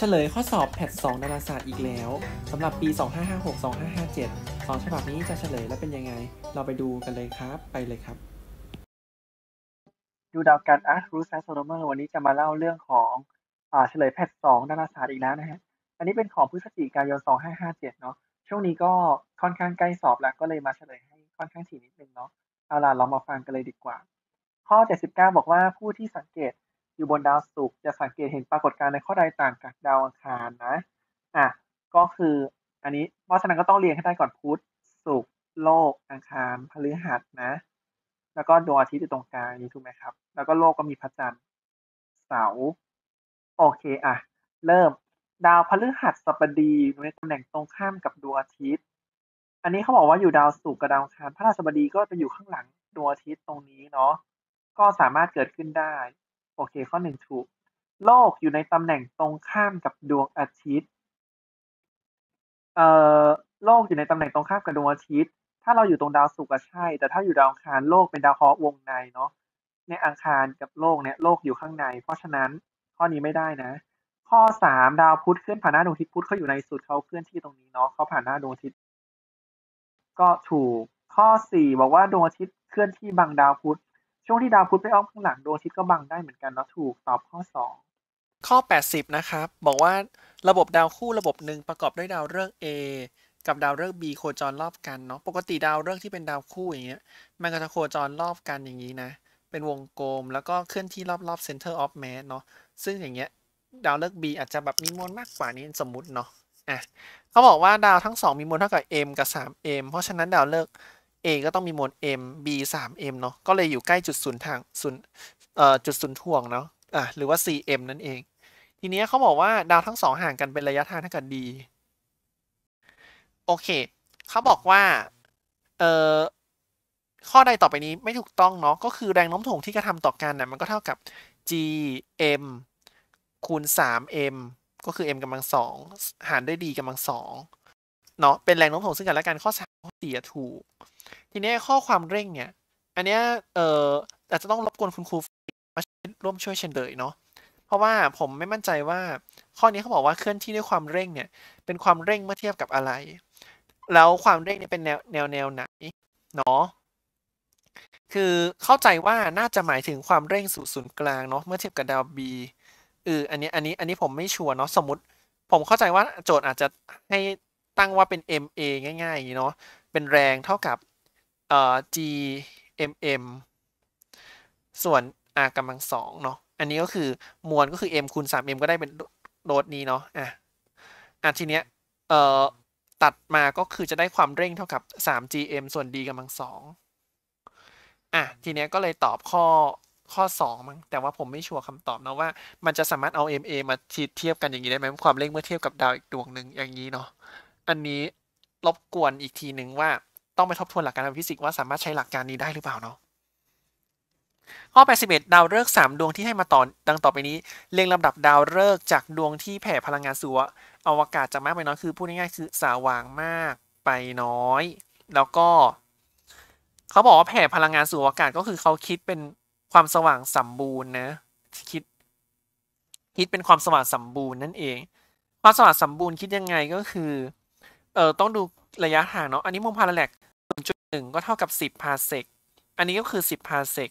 เฉลยข้อสอบแพท2ดาราศาสตร์อีกแล้วสำหรับปี2556-2557สองฉบับนี้จะเฉลยและเป็นยังไงเราไปดูกันเลยครับไปเลยครับ ดูดาวการอาร์ตรูสแอสโทรเมอร์วันนี้จะมาเล่าเรื่องของอ่าเฉลยแพท2ดาราศาสตร์อีกแล้วนะฮะอันนี้เป็นของพฤศจิกายน2557เนาะช่วงนี้ก็ค่อนข้างใกล้สอบแล้วก็เลยมาเฉลยให้ค่อนข้างถี่นิดนึงเนาะเอาล่ะเรามาฟังกันเลยดีกว่า ข้อ 79 บอกว่าผู้ที่สังเกตอยู่บนดาวศุกร์จะสังเกตเห็นปรากฏการณ์ในข้อใดต่างกับดาวอังคารนะอ่ะก็คืออันนี้เพราะฉะนั้นก็ต้องเรียงให้ได้ก่อนพุธศุกร์ โลก อังคารพฤหัสนะ แล้วก็ดวงอาทิตย์อยู่ตรงกลางนี้ ถูกไหมครับ แล้วก็โลกก็มีพระจันทร์เสาร์โอเคอ่ะ เริ่ม ดาวพฤหัสบดีอยู่ในตำแหน่งตรงข้ามกับดวงอาทิตย์อันนี้เขาบอกว่าอยู่ดาวศุกร์กับดาวอังคารพระราชบดีก็จะอยู่ข้างหลังดวงอาทิตย์ตรงนี้เนาะก็สามารถเกิดขึ้นได้โอเค ข้อหนึ่งถูก โลกอยู่ในตำแหน่งตรงข้ามกับดวงอาทิตย์เอ่อโลกอยู่ในตำแหน่งตรงข้ามกับดวงอาทิตย์ถ้าเราอยู่ตรงดาวศุกร์ก็ใช่ แต่ถ้าอยู่ดาวอังคารโลกเป็นดาวเคราะห์วงในเนาะในอังคารกับโลกเนี่ยโลกอยู่ข้างใน เพราะฉะนั้นข้อนี้ไม่ได้นะ ข้อสามดาวพุธเคลื่อนผ่านหน้าดวงอาทิตย์พุธเขาอยู่ในสุดเขาเคลื่อนที่ตรงนี้เนาะเขาผ่านหน้าดวงอาทิตย์ก็ถูกข้อสี่บอกว่าดวงอาทิตย์เคลื่อนที่บังดาวพุธช่วงที่ดาวพุธไปอ้อมข้างหลังดวงอาทิตย์ก็บังได้เหมือนกันเนาะถูกตอบข้อ 2 ข้อ 80 นะครับ บอกว่าระบบดาวคู่ระบบหนึ่งประกอบด้วยดาวฤกษ์ A กับดาวฤกษ์ B โคจรรอบกันเนาะปกติดาวฤกษ์ที่เป็นดาวคู่อย่างเงี้ยมันก็จะโคจรรอบกันอย่างนี้นะเป็นวงกลมแล้วก็เคลื่อนที่รอบรอบเซนเตอร์ออฟแมสเนาะซึ่งอย่างเงี้ยดาวฤกษ์ B อาจจะแบบมีมวลมากกว่านี้สมมติเนาะอ่ะเขาบอกว่าดาวทั้งสองมีมวลเท่ากับ m กับ 3m เพราะฉะนั้นดาวฤกษ์ A ก็ต้องมีมวล m B 3 m เนาะก็เลยอยู่ใกล้จุดศูนย์ทางศูนย์เอ่อจุดศูนย์ถ่วงเนาะอ่ะหรือว่า C m นั่นเอง ทีนี้เขาบอกว่าดาวทั้งสองห่างกันเป็นระยะทางเท่ากัน d โอเคเขาบอกว่า เอ่อข้อใดต่อไปนี้ไม่ถูกต้องเนาะก็คือแรงโน้มถ่วงที่กระทำต่อกันนี่ะมันก็เท่ากับ g m คูณ 3m ก็คือ m กำลังสองหารด้วย d กำลังสองเนาะเป็นแรงโน้มถ่วงซึ่งกันและกันข้อสามข้อสี่ถูก ทีนี้ข้อความเร่งเนี่ย อันเนี้ยเอ่ออาจจะต้องรบกวนคุณครูมาร่วมช่วยเชนเลยเนาะเพราะว่าผมไม่มั่นใจว่าข้อนี้เขาบอกว่าเคลื่อนที่ด้วยความเร่งเนี่ยเป็นความเร่งเมื่อเทียบกับอะไร แล้วความเร่งเนี่ยเป็นแนวแนวแนวไหนเนาะคือเข้าใจว่าน่าจะหมายถึงความเร่งสู่ศูนย์กลางเนาะเมื่อเทียบกับดาวบีเอออันนี้อันนี้อันนี้ผมไม่ชัวร์เนาะสมมติ ผมเข้าใจว่าโจทย์อาจจะใหตั้งว่าเป็น MA ง่ายๆอย่างนี้เนาะ เป็นแรงเท่ากับ GMM ส่วน R กำลังสองเนาะ อันนี้ก็คือมวลก็คือ M คูณ 3M ก็ได้เป็นโดดนี้เนาะ อ่ะอ่ะทีเนี้ยเอ่อตัดมาก็คือจะได้ความเร่งเท่ากับ 3gm ส่วน d กำลังสองอ่ะ ทีเนี้ยก็เลยตอบข้อข้อ2มั้ง แต่ว่าผมไม่ชัวร์คำตอบนะว่ามันจะสามารถเอา MA มาเทียบกันอย่างนี้ได้ไหมความเร่งเมื่อเทียบกับดาวอีกดวงหนึ่งอย่างนี้เนาะอันนี้รบกวนอีกทีหนึ่งว่า ต้องไปทบทวนหลักการทางฟิสิกส์ว่า สามารถใช้หลักการนี้ได้หรือเปล่าเนาะ ข้อ 81 ดาวฤกษ์ 3 ดวงที่ให้มาต่อดังต่อไปนี้เรียงลำดับดาวฤกษ์จากดวงที่แผ่พลังงานสู่อวกาศจากมากไปน้อยคือพูดง่ายๆ คือสว่างมากไปน้อย แล้วก็ เขาบอกว่าแผ่พลังงานสู่อวกาศก็คือเขาคิดเป็นความสว่างสมบูรณ์นะคิด คิดเป็นความสว่างสมบูรณ์นั่นเอง ความสว่างสมบูรณ์คิดยังไงก็คือเออต้องดูระยะห่างเนาะ อันนี้มุมพาราแลกจุดหนึ่งก็เท่ากับสิบพาเซก อันนี้ก็คือสิบพาเซก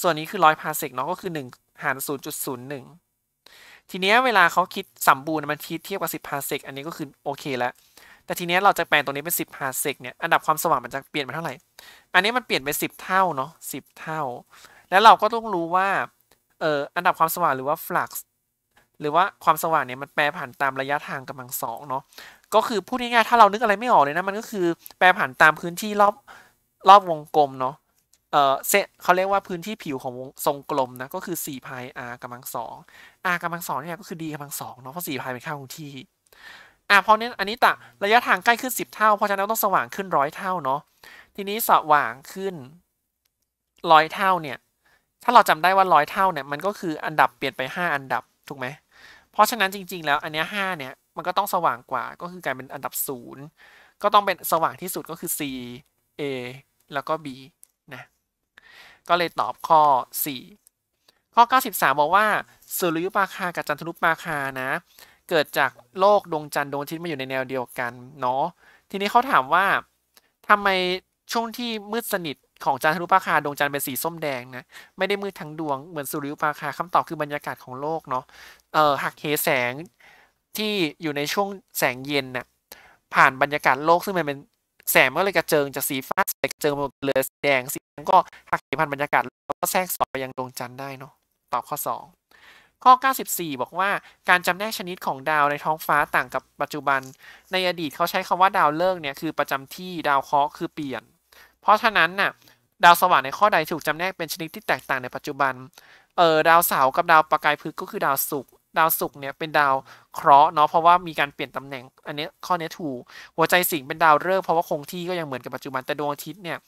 ส่วนนี้คือร้อยพาเซก เนาะ ก็คือหนึ่งหารศูนย์จุดศูนย์หนึ่งทีเนี้ยเวลาเขาคิดสัมบูรณ์มันคิดเทียบกับสิบพาเซก อันนี้ก็คือโอเคแล้วแต่ทีเนี้ยเราจะแปลงตรงนี้เป็นสิบพาเซก เนี่ย อันดับความสว่างมันจะเปลี่ยนไปเท่าไหร่ อันนี้มันเปลี่ยนไปสิบเท่า เนาะสิบเท่า แล้วเราก็ต้องรู้ว่า เอออันดับความสว่างหรือว่าฟลักซ์หรือว่าความสว่างเนี่ยมันแปรผันตามระยะทางกำลังสองเนาะก็คือพูดง่ายๆถ้าเรานึกอะไรไม่ออกเลยนะมันก็คือ แปรผันตามพื้นที่รอบรอบวงกลมเนาะเออเซเขาเรียกว่าพื้นที่ผิวของทรงกลมนะก็คือ 4พาย r กำลังสอง r กำลังสองเนี่ยก็คือ d กำลังสองเนาะเพราะ4พายเป็นค่าคงที่อ่ะเพราะนี้อันนี้ตะระยะทางใกล้ขึ้น 10 เท่า เพราะฉะนั้นต้องสว่างขึ้นร้อยเท่าเนาะทีนี้สว่างขึ้นร้อยเท่าเนี่ยถ้าเราจำได้ว่าร้อยเท่าเนี่ยมันก็คืออันดับเปลี่ยนไป 5 อันดับถูกไหมราะฉะนั้นจริง ๆ แล้ว อันเนี้ยห้าเนี่ยมันก็ต้องสว่างกว่า ก็คือกลายเป็นอันดับศูนย์ก็ต้องเป็นสว่างที่สุดก็คือ C A แล้วก็ B นะก็เลยตอบข้อ 4 ข้อ 93 บอกว่าสุริยุปราคา กับจันทรุปราคา นะ เกิดจากโลกดวงจันทร์ดวงอาทิตย์มาอยู่ในแนวเดียวกัน เนาะทีนี้เขาถามว่า ทำไมช่วงที่มืดสนิทของจันทรุปราคาดวงจันทร์เป็นสีส้มแดงนะไม่ได้มืดทั้งดวงเหมือนสุริยุปราคา คำตอบคือบรรยากาศของโลกเนาะเอ่อหักเหแสงที่อยู่ในช่วงแสงเย็นนะ่ะผ่านบรรยากาศโลกซึ่งมันเป็นแสงก็เลยกระเจิงจากสีฟ้าไปเจิงเป็นเลือแดงสีแดงก็หักเหผ่านบรรยากาศแล้วก็แทรกสอบไปยังดวงจันทร์ได้เนาะตอบข้อ 2 ข้อ 94 บอกว่า การจำแนกชนิดของดาวในท้องฟ้าต่างกับปัจจุบัน ในอดีตเขาใช้คำว่าดาวเลิกเนี่ยคือประจำที่ดาวเคราะห์คือเปลี่ยนเพราะฉะนั้นน่ะดาวสว่างในข้อใดถูกจำแนกเป็นชนิดที่แตกต่างในปัจจุบันเออดาวเสาร์กับดาวประกายพฤกก็คือดาวศุกร์ดาวศุกร์เนี่ยเป็นดาวเคราะห์เนาะเพราะว่ามีการเปลี่ยนตำแหน่ง อันนี้ข้อนี้ถูกหัวใจสิงห์เป็นดาวฤกษ์เพราะว่าคงที่ก็ยังเหมือนกับปัจจุบันแต่ดวงอาทิตย์เนี่ย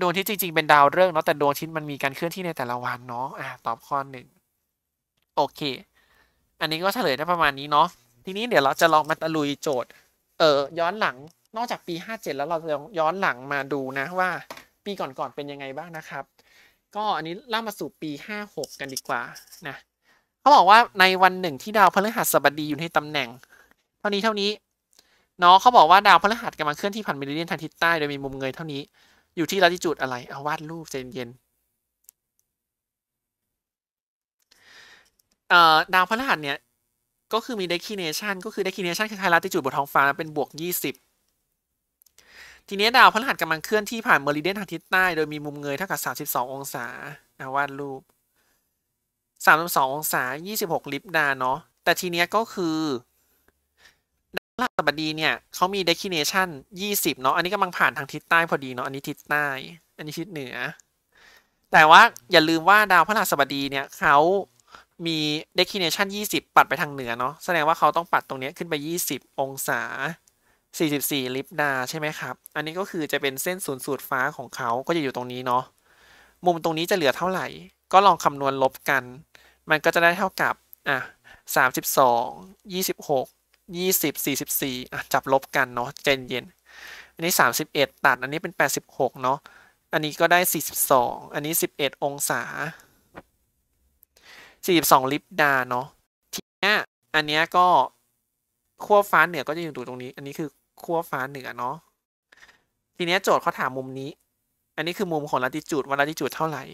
ดวงอาทิตย์จริงๆ เป็นดาวฤกษ์เนาะแต่ดวงอาทิตย์มันมีการเคลื่อนที่ในแต่ละวันเนาะอ่าตอบข้อหนึ่งโอเค อันนี้ก็เฉลยได้ประมาณนี้เนาะทีนี้เดี๋ยวเราจะลองมาตะลุยโจทย์เอ่อย้อนหลังนอกจากปี 57 แล้วเราจะย้อนหลังมาดูนะว่าปีก่อนๆเป็นยังไงบ้างนะครับ ก็อันนี้เล่ามาสู่ปี 56 กันดีกว่านะเขาบอกว่าในวันหนึ่งที่ดาวพฤหัสบดีอยู่ในตำแหน่งเท่านี้เท่านี้เนาะเขาบอกว่าดาวพฤหัสกำลังเคลื่อนที่ผ่านมิเรเดียนทางทิศใต้โดยมีมุมเงยเท่านี้อยู่ที่ลาติจูดอะไรเอาวาดรูปเจนเย็นดาวพฤหัสเนี่ยก็คือมีเดคิเนชันก็คือเดคิเนชันคล้ายลาติจูดบนท้องฟ้าเป็นบวก20ทีนี้ดาวพฤหัสกำลังเคลื่อนที่ผ่านเมริเดียนทางทิศใต้โดยมีมุมเงยเท่ากับ 32 องศาอาวาดรูป 32 องศา 26 ลิปดาเนาะ แต่ทีนี้ก็คือ ดาวพฤหัสบดีเนี่ยเขามีเดคิเนชัน20 เนาะ อันนี้กำลังผ่านทางทิศใต้พอดีเนาะ อันนี้ทิศใต้ อันนี้ทิศเหนือ แต่ว่าอย่าลืมว่าดาวพฤหัสบดีเนี่ยเขามีเดคิเนชัน20 ปัดไปทางเหนือเนาะ แสดงว่าเขาต้องปัดตรงนี้ขึ้นไป 20 องศา44 ลิปดาใช่ไหมครับ อันนี้ก็คือจะเป็นเส้นศูนย์สูตรฟ้าของเขาก็จะอยู่ตรงนี้เนาะ มุมตรงนี้จะเหลือเท่าไหร่ ก็ลองคำนวณลบกัน มันก็จะได้เท่ากับ อ่ะ32 26 20 44อ่ะจับลบกันเนาะ เจนเย็น อันนี้ 31 ตัด อันนี้เป็น 86 เนาะ อันนี้ก็ได้ 42 อันนี้ 11 องศา 42 ลิปดาเนาะ ทีนี้อันนี้ก็ ขั้วฟ้าเหนือก็จะอยู่ตรงนี้ อันนี้คือขั้วฟ้าเหนือเนาะทีเนี้ยโจทย์เขาถามมุมนี้ อันนี้คือมุมของลัติจูด ว่าลัติจูด เท่า ไหร่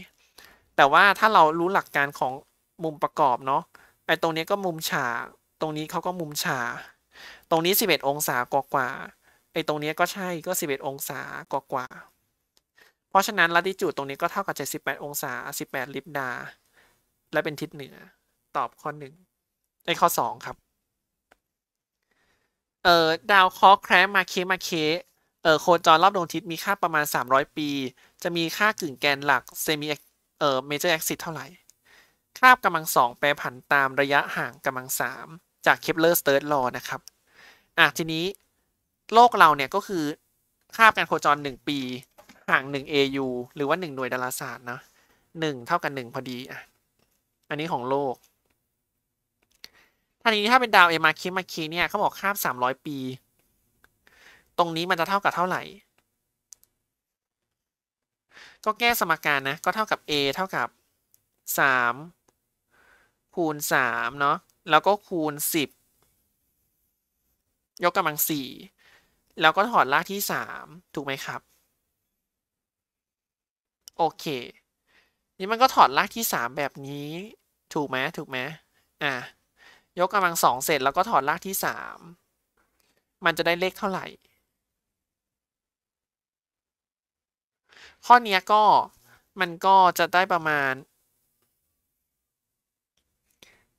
แต่ว่าถ้าเรารู้หลักการของมุมประกอบเนาะไอตรงนี้ก็มุมฉากตรงนี้เขาก็มุมฉากตรงนี้ 11 องศากว่ากว่าไอตรงนี้ก็ใช่ก็ 11 องศากว่ากว่า เพราะฉะนั้นลัติจูดตรงนี้ก็เท่ากับ78องศา 18 ลิบดา และเป็นทิศเหนือตอบข้อ1ไอข้อ2ครับเอ่อดาวเคราะห์แคร์มาเค มาเค เอ่อโคจรรอบดวงอาทิตย์ มีค่าประมาณ 300 ปี จะมีค่ากึ่งแกนหลัก เซมิเอ่อเมเจอร์แอคซิสเท่าไหร่คาบกำลังสองแปรผันตามระยะห่างกำลังสามจากเคปเลอร์สเตอร์ลอนะครับ อ่ะ ทีนี้โลกเราเนี่ย ก็คือคาบการโคจร 1 ปี ห่าง 1 AU หรือว่า 1 หน่วยดาราศาสตร์นะ1เท่ากัน1พอดีอ่ะอันนี้ของโลกทานี้ถ้าเป็นดาวเอมาคิมาคีเนี่ยเขาบอกคาบสามร้อยปี ตรงนี้มันจะเท่ากับเท่าไหร่ ก็แก้สมการนะ ก็เท่ากับ a เท่ากับสามคูณสามเนาะแล้วก็คูณสิบยกกำลังสี่แล้วก็ถอดรากที่สามถูกไหมครับโอเค นี่มันก็ถอดรากที่สามแบบนี้ ถูกไหมถูกไหมอ่ะยกกำลังสองเสร็จแล้วก็ถอดรากที่สามมันจะได้เลขเท่าไหร่ ข้อนี้ก็มันก็จะได้ประมาณ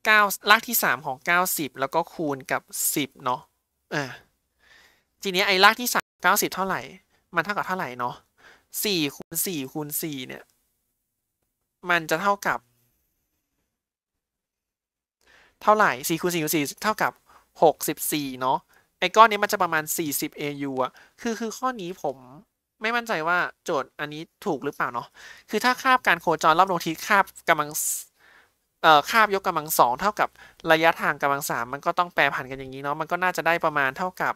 9 รากที่3ของ 90 แล้วก็คูณกับ 10 เนาะอ่าทีนี้ไอ้รากที่3 90 เท่าไหร่ มันเท่ากับเท่าไหร่เนาะ4คูณ 4 คูณ4เนี่ย มันจะเท่ากับเท่าไหร่4คูณ4คูณ4เท่ากับ 64 เนาะ ไอ้ก้อนนี้มันจะประมาณ 40 AU อะคือคือข้อนี้ผมไม่มั่นใจว่าโจทย์อันนี้ถูกหรือเปล่าเนาะ คือถ้าคาบการโคจรรอบดวงอาทิตย์คาบกำลังเอ่อคาบยกกำลังสองเท่ากับระยะทางกำลังสามมันก็ต้องแปรผันกันอย่างนี้เนาะ มันก็น่าจะได้ประมาณเท่ากับ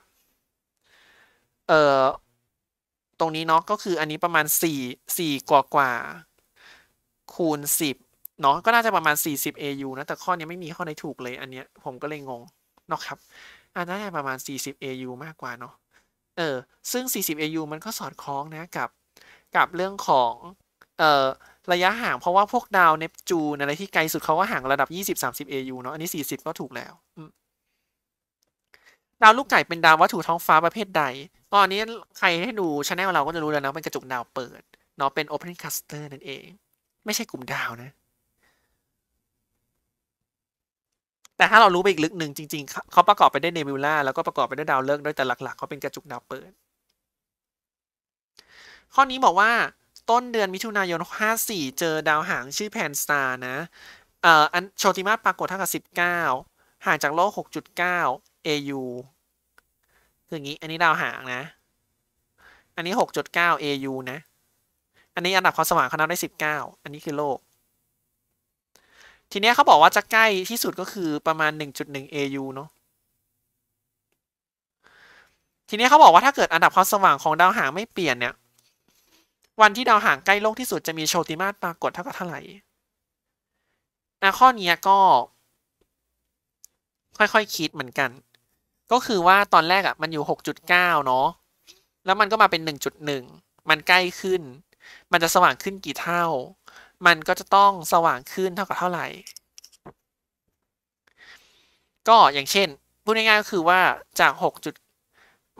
เอ่อตรงนี้เนาะ ก็คืออันนี้ประมาณ 4 4 กว่ากว่า คูณ 10เนาะก็น่าจะประมาณ 40 AU นะ แต่ข้อนี้ไม่มีข้อไหนถูกเลย อันเนี้ยผมก็เลยงงนะครับอันน่าจะประมาณ 40 AU มากกว่าเนาะเออซึ่ง 40 AU มันก็สอดคล้องนะกับ กับเรื่องของเอ่อระยะห่างเพราะว่าพวกดาวเนปจูนอะไรที่ไกลสุดเขาก็ห่างระดับ 20-30 AU เนาะอันนี้ 40 ก็ถูกแล้วดาวลูกไก่เป็นดาววัตถุท้องฟ้าประเภทใด ตอนนี้ใครให้ดูชาแนลเราก็จะรู้แล้วนะเป็นกระจุกดาวเปิดเนาะเป็น Open Cluster นั่นเอง ไม่ใช่กลุ่มดาวนะแต่ถ้าเรารู้ไปอีกลึกหนึ่งจริงๆ เขาประกอบไปด้วยเนบิวล่าแล้วก็ประกอบไปด้วยดาวฤกษ์ด้วยแต่หลักๆ เขาเป็นกระจุกดาวเปิด ข้อนี้บอกว่าต้นเดือนมิถุนายน 54 เจอดาวหางชื่อแพนสตาร์นะเอ่ออันโชติมาปรากฏเท่ากับ 19 ห่างจากโลก 6.9 AU คืออย่างนี้อันนี้ดาวหางนะ อันนี้ 6.9 AU นะ อันนี้อันดับความสว่างเขานับได้ 19 อันนี้คือโลกทีเนี้ยเขาบอกว่าจะใกล้ที่สุดก็คือประมาณ1.1 AU เนาะทีนี้เขาบอกว่าถ้าเกิดอันดับความสว่างของดาวหางไม่เปลี่ยนเนี่ยวันที่ดาวหางใกล้โลกที่สุดจะมีโชติมาตรปรากฏเท่ากับเท่าไหร่อะข้อนี้ก็ ค่อยๆคคิดเหมือนกันก็คือว่าตอนแรกอะ่ะมันอยู่ 6.9เนาะแล้วมันก็มาเป็น 1.1 มันใกล้ขึ้น มันจะสว่างขึ้นกี่เท่ามันก็จะต้องสว่างขึ้นเท่ากับเท่าไหร่ ก็อย่างเช่น พูดง่ายๆก็คือว่าจาก6จุด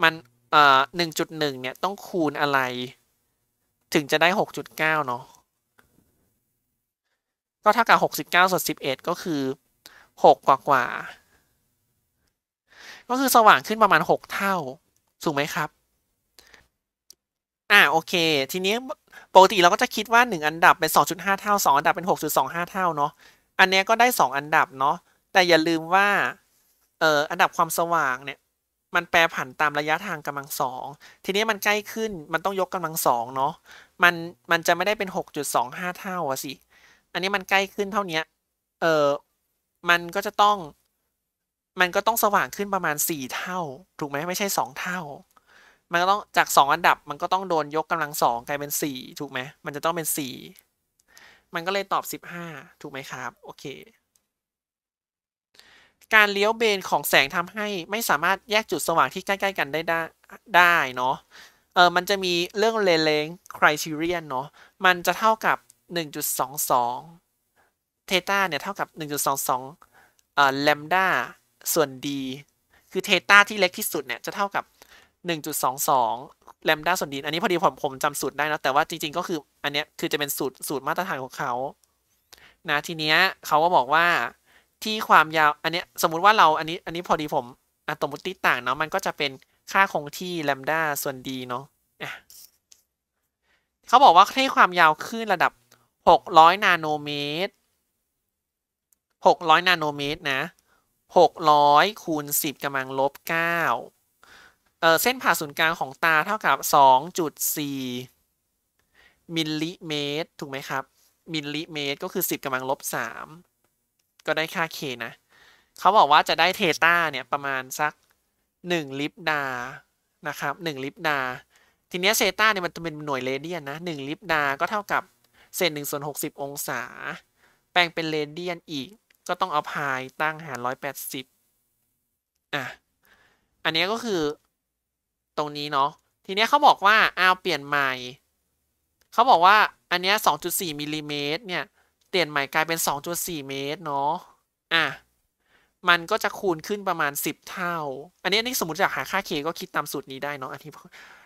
มันเอ่อหนึ่งจุดหนึ่งเนี่ยต้องคูณอะไร ถึงจะได้หกจุดเก้าเนาะ ก็เท่ากับหกสิบเก้าส่วนสิบเอ็ดก็คือหกกว่ากว่า ก็คือสว่างขึ้นประมาณหกเท่า ถูกไหมครับอ่าโอเคทีนี้ปกติเราก็จะคิดว่า 1 อันดับเป็น2.5 เท่า 2อันดับเป็น 6.25เท่าเนาะอันนี้ก็ได้ 2 อันดับเนาะแต่อย่าลืมว่าเอ่ออันดับความสว่างเนี่ยมันแปรผันตามระยะทางกำลังสองทีนี้มันใกล้ขึ้นมันต้องยกกำลังสองเนาะมันมันจะไม่ได้เป็น 6.25 เท่าอะสิอันนี้มันใกล้ขึ้นเท่านี้เออมันก็จะต้องมันก็ต้องสว่างขึ้นประมาณ 4 เท่า ถูกไหมไม่ใช่ 2 เท่ามันก็ต้องจากสองอันดับมันก็ต้องโดนยกกำลังสองกลายเป็นสี่ถูกไหมมันจะต้องเป็นสี่มันก็เลยตอบสิบห้าถูกไหมครับ โอเค การเลี้ยวเบนของแสงทำให้ไม่สามารถแยกจุดสว่างที่ใกล้ๆกันได้ได้ไดเนาะเออมันจะมีเรื่องเลเลงคริเทียนเนาะมันจะเท่ากับ 1.22เทต้าเนี่ย เท่ากับ 1.22เอ่อแลมดาส่วน d คือเทต้าที่เล็กที่สุดเนี่ย จะเท่ากับ1.22แลมด้าส่วนดีนอันนี้พอดีผมผมจำสูตรได้นะแต่ว่าจริง ๆ ก็คือ อันเนี้ยคือจะเป็นสูตรสูตรมาตรฐานของเขานะทีเนี้ยเขาก็บอกว่าที่ความยาวอันเนี้ยสมมุติว่าเราอันนี้อันนี้พอดีผมอัตมุติต่างเนาะมันก็จะเป็นค่าคงที่แลมด้าส่วนดีเนาะเขาบอกว่าให้ความยาวขึ้นระดับ 600 นาโนเมตร 600 นาโนเมตรนะ 600 คูณ 10กำลังลบ9เเส้นผ่าศูนย์กลางของตาเท่ากับ 2.4 มิลลิเมตร ถูกไหมครับ มิลลิเมตรก็คือ 10กำลังลบ 3 ก็ได้ค่า k นะเขาบอกว่าจะได้เทต้าเนี่ย ประมาณสัก 1 ลิปดา นะครับ 1 ลิปดา ทีเนี้ยเซต้าเนี่ยมันจะเป็นหน่วยเรเดียนนะ 1 ลิปดา ก็เท่ากับ เศษ1ส่วน60 องศา แปลงเป็นเรเดียนอีก ก็ต้องเอาพายตั้งหาร 180อ่ะอันนี้ก็คือตรงนี้เนาะทีเนี้ยเขาบอกว่าเอาเปลี่ยนใหม่เขาบอกว่าอันเนี้ย2.4 มิลลิเมตรเนี่ยเปลี่ยนใหม่กลายเป็น 2.4 เมตรเนาะอ่ะมันก็จะคูณขึ้นประมาณ 10 เท่า อันนี้นี่สมมติจากหาค่า k ก็คิดตามสูตรนี้ได้เนาะอันนี้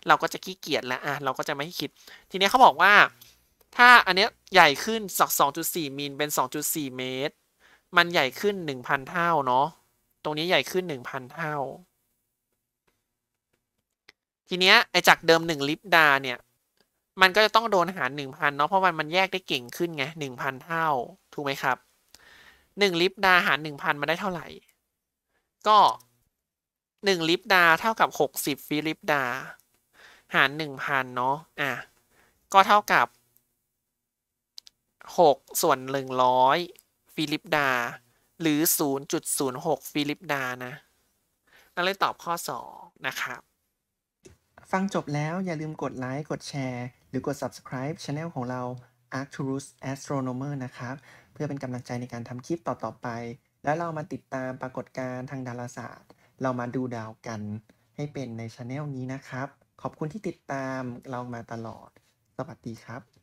เราก็จะขี้เกียจแล้วอ่ะเราก็จะไม่คิด ทีนี้เขาบอกว่าถ้าอันนี้ใหญ่ขึ้นจาก 2.4มิลเป็น 2.4 เมตรมันใหญ่ขึ้น1,000เท่าเนาะตรงนี้ใหญ่ขึ้น 1,000 เท่าทีเนี้ยไอจาก เดิมหนึ่งลิฟดาเนี่ย มันก็จะต้องโดนหารหนึ่งพันเนาะเพราะมันมันแยกได้เก่งขึ้นไงหนึ่งพันเท่าถูกไหมครับหนึ่งลิฟดาหารหนึ่งพันมาได้เท่าไหร่ ก็หนึ่งลิฟดา เท่ากับหกสิบฟิลิปดาหารหนึ่งพันเนาะ อ่ะ ก็เท่ากับหกส่วนหนึ่งร้อยฟิลิปดาหรือศูนย์จุดศูนย์หกฟิลิปดานะนั่นเลยตอบข้อสองนะครับฟังจบแล้วอย่าลืมกดไลค์กดแชร์หรือกด subscribe channel ของเรา Arcturus Astronomer นะครับ เพื่อเป็นกำลังใจในการทำคลิปต่อๆไป แล้วเรามาติดตามปรากฏการณ์ทางดาราศาสตร์ เรามาดูดาวกันให้เป็นในช anel นี้นะครับ ขอบคุณที่ติดตามเรามาตลอด สวัสดีครับ